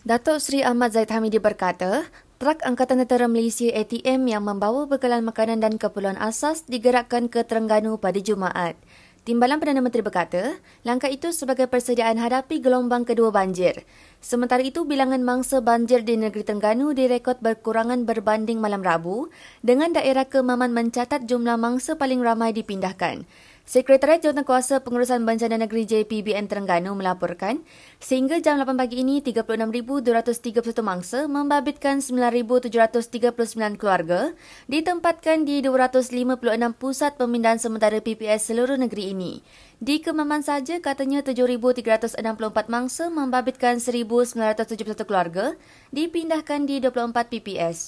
Datuk Sri Ahmad Zaid Hamidi berkata, Trak Angkatan Tentera Malaysia ATM yang membawa bekalan makanan dan keperluan asas digerakkan ke Terengganu pada Jumaat. Timbalan Perdana Menteri berkata, langkah itu sebagai persediaan hadapi gelombang kedua banjir. Sementara itu, bilangan mangsa banjir di negeri Terengganu direkod berkurangan berbanding malam Rabu dengan daerah Kemaman mencatat jumlah mangsa paling ramai dipindahkan. Sekretariat Jawatankuasa Pengurusan Bencana Negeri JPBN Terengganu melaporkan, sehingga jam 8 pagi ini, 36,231 mangsa membabitkan 9,739 keluarga ditempatkan di 256 pusat pemindahan sementara PPS seluruh negeri ini. Di Kemaman saja katanya 7,364 mangsa membabitkan 1,971 keluarga dipindahkan di 24 PPS.